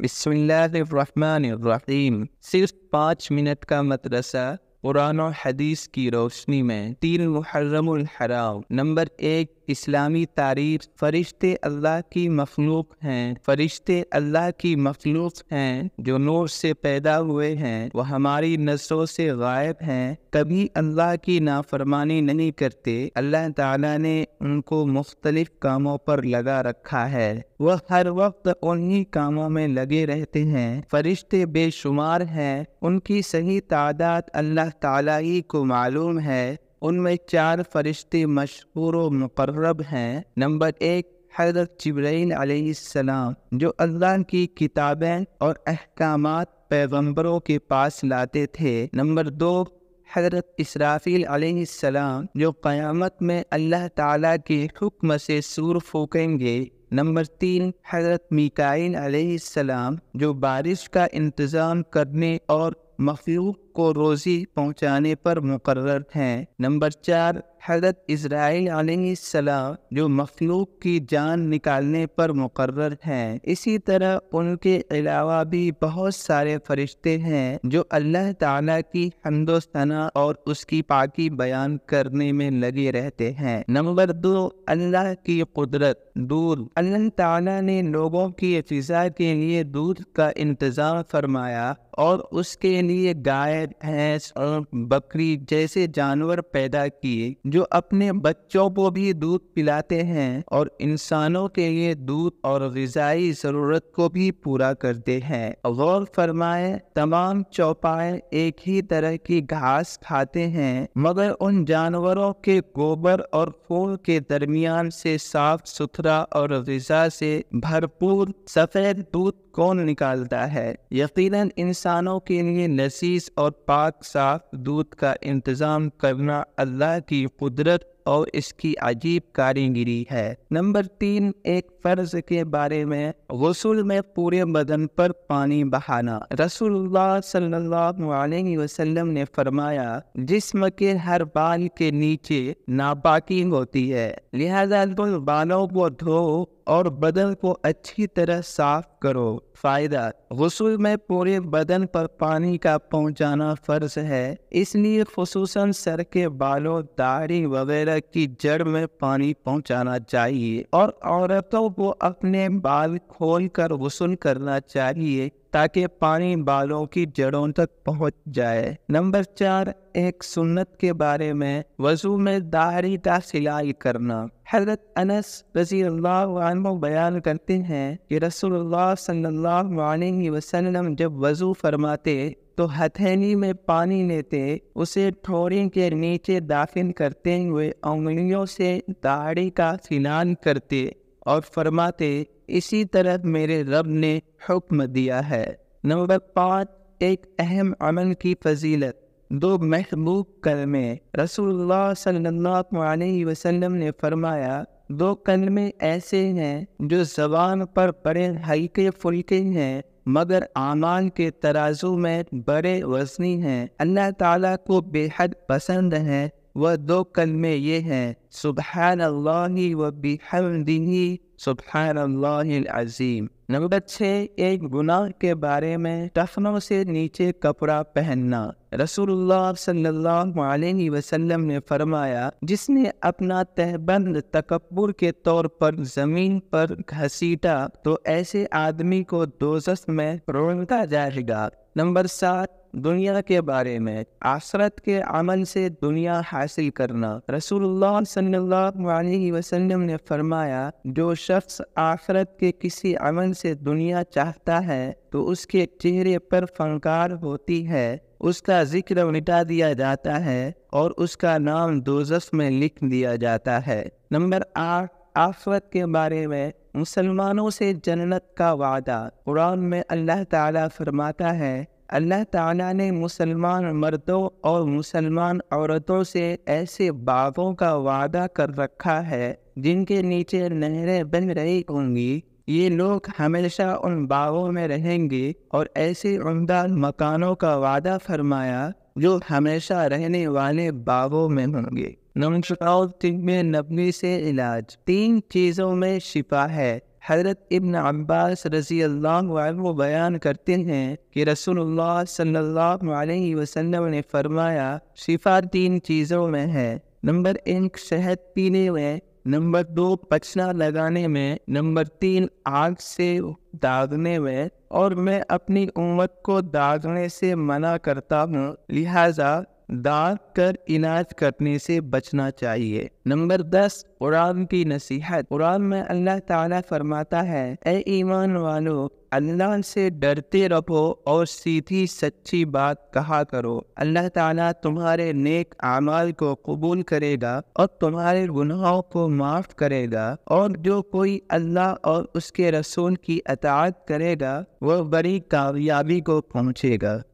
बिस्मिल्लाहिर्रहमानिर्रहीम सिर्फ पाँच मिनट का मदरसा कुरान और हदीस की रोशनी में तीन मुहर्रम हराम नंबर एक इस्लामी तारीफ फरिश्ते अल्लाह की मखलूक हैं फरिश्ते अल्लाह की मखलूक हैं जो नूर से पैदा हुए हैं वह हमारी नसरों से गायब हैं कभी अल्लाह की नाफरमानी नहीं करते अल्लाह ताला ने उनको मुख्तलिफ कामों पर लगा रखा है वह हर वक्त उन्हीं कामों में लगे रहते हैं फरिश्ते बेशुमार हैं उनकी सही तादाद अल्लाह ताला ही को मालूम है उनमें चार फरिश्ते मशहूर मुकर्रब हैं नंबर एक हजरत जब्राइल सलाम जो अल्लाह की किताबें और अहकाम पैगम्बरों के पास लाते थे नंबर दो हजरत इसराफील जो क़यामत में अल्लाह ताला के हुक्म से सूर फूकेंगे नंबर तीन हजरत मिकाइन सलाम जो बारिश का इंतज़ाम करने और मखलूक को रोज़ी पहुँचाने पर मुकर हैं नंबर चार हजरत इसराइल सलाम जो मखलूक की जान निकालने पर मुकर हैं इसी तरह उनके अलावा भी बहुत सारे फरिश्ते हैं जो अल्लाह ताला की हमदोसना और उसकी पाकी बयान करने में लगे रहते हैं नंबर दो अल्लाह की कुदरत दूध अल्लाह ताला ने लोगों की फिजा के लिए दूध का इंतज़ाम फरमाया और उसके लिए गाय भैंस और बकरी जैसे जानवर पैदा किए जो अपने बच्चों को भी दूध पिलाते हैं और इंसानों के लिए दूध और गजाई जरूरत को भी पूरा करते हैं गौर फरमाए तमाम चौपाए एक ही तरह की घास खाते हैं मगर उन जानवरों के गोबर और फूल के दरमियान से साफ सुथरा और गजा से भरपूर सफेद दूध कौन निकालता है यकीनन इंसानों के लिए नसीस और पाक साफ दूध का इंतज़ाम करना अल्लाह की कुदरत और इसकी अजीब कारीगिरी है नंबर तीन एक फर्ज के बारे में गसल में पूरे बदन पर पानी बहाना रसूलुल्लाह सल्लल्लाहु अलैहि वसल्लम ने फरमाया जिस्म के हर बाल के नीचे नापाकी होती है लिहाजा बालों को धो और बदन को अच्छी तरह साफ करो फायदा गसूल में पूरे बदन पर पानी का पहुंचाना फर्ज है इसलिए खसूस सर के बालों दाढ़ी वगैरह की जड़ में पानी पहुंचाना चाहिए और औरतों को अपने बाल खोल कर गसूल करना चाहिए ताकि पानी बालों की जड़ों तक पहुंच जाए नंबर चार एक सुन्नत के बारे में वजू में दाहरी का सिलाई करना हजरत अनस रजी अल्लाह बयान करते हैं कि रसूलुल्लाह सल्लल्लाहु अलैहि वसल्लम जब वजू फरमाते तो हथेली में पानी लेते उसे ठोरी के नीचे दाखिल करते हुए उंगलियों से दाढ़ी का सिलान करते और फरमाते इसी तरह मेरे रब ने हुक्म दिया है नंबर पाँच एक अहम अमल की फजीलत दो महबूब कलमे रसूलुल्लाह सल्लल्लाहु अलैहि वसल्लम ने फरमाया दो कलमे ऐसे हैं जो जबान पर बड़े हल्के फुल्के हैं मगर आमान के तराजू में बड़े वजनी हैं अल्लाह ताला को बेहद पसंद है वह दो कलमे ये हैं सुबहान अल्लाह व बिहमदिही सुबहान अल्लाजीम नंबर छः एक गुनाह के बारे में टखनों से नीचे कपड़ा पहनना रसूलुल्लाह सल्लल्लाहु अलैहि वसल्लम ने फरमाया जिसने अपना तहबंद तकबर के तौर पर जमीन पर घसीटा तो ऐसे आदमी को दोजस में रोनता जाएगा नंबर सात दुनिया के बारे में आसरत के अमल से दुनिया हासिल करना रसूलुल्लाह वसल्लम ने फरमाया जो शख्स आसरत के किसी अमल से दुनिया चाहता है तो उसके चेहरे पर फनकार होती है उसका जिक्र मिटा दिया जाता है और उसका नाम दोजस में लिख दिया जाता है नंबर आठ आफरत के बारे में मुसलमानों से जन्नत का वादा कुरान में अल्लाह ताला फरमाता है अल्लाह ताला ने मुसलमान मर्दों और मुसलमान औरतों से ऐसे बागों का वादा कर रखा है जिनके नीचे नहरें बन रही होंगी ये लोग हमेशा उन बागों में रहेंगे और ऐसे उमदा मकानों का वादा फरमाया जो हमेशा रहने वाले बागों में होंगे नमशा में नबनी से इलाज तीन चीज़ों में शिफा है हज़रत इब्न अब्बास रजी अल्लाह बयान करते हैं कि रसूलुल्लाह सल्लल्लाहु अलैहि वसल्लम ने फरमाया शिफा तीन चीज़ों में है नंबर एक शहद पीने में नंबर दो पचना लगाने में नंबर तीन आग से दागने में और मैं अपनी उम्मत को दागने से मना करता हूँ लिहाजा दाग कर इनाज करने से बचना चाहिए नंबर दस कुरान की नसीहत कुरान में अल्लाह ताला फरमाता है ए ईमान वालों अल्लाह से डरते रहो और सीधी सच्ची बात कहा करो अल्लाह ताला तुम्हारे नेक आमाल को कबूल करेगा और तुम्हारे गुनाहों को माफ करेगा और जो कोई अल्लाह और उसके रसूल की अतात करेगा वह बड़ी कामयाबी को पहुँचेगा